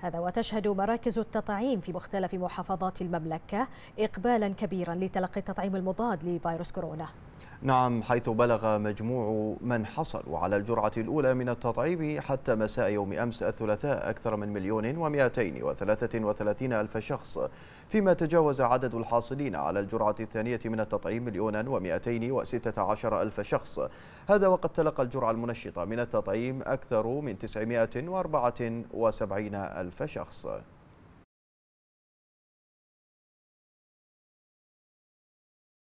هذا وتشهد مراكز التطعيم في مختلف محافظات المملكة إقبالا كبيرا لتلقي التطعيم المضاد لفيروس كورونا نعم حيث بلغ مجموع من حصلوا على الجرعة الأولى من التطعيم حتى مساء يوم أمس الثلاثاء أكثر من مليون ومئتين وثلاثة وثلاثين ألف شخص فيما تجاوز عدد الحاصلين على الجرعة الثانية من التطعيم مليونا ومئتين وستة عشر ألف شخص هذا وقد تلقى الجرعة المنشطة من التطعيم أكثر من تسعمائة وأربعة وسبعين ألف شخص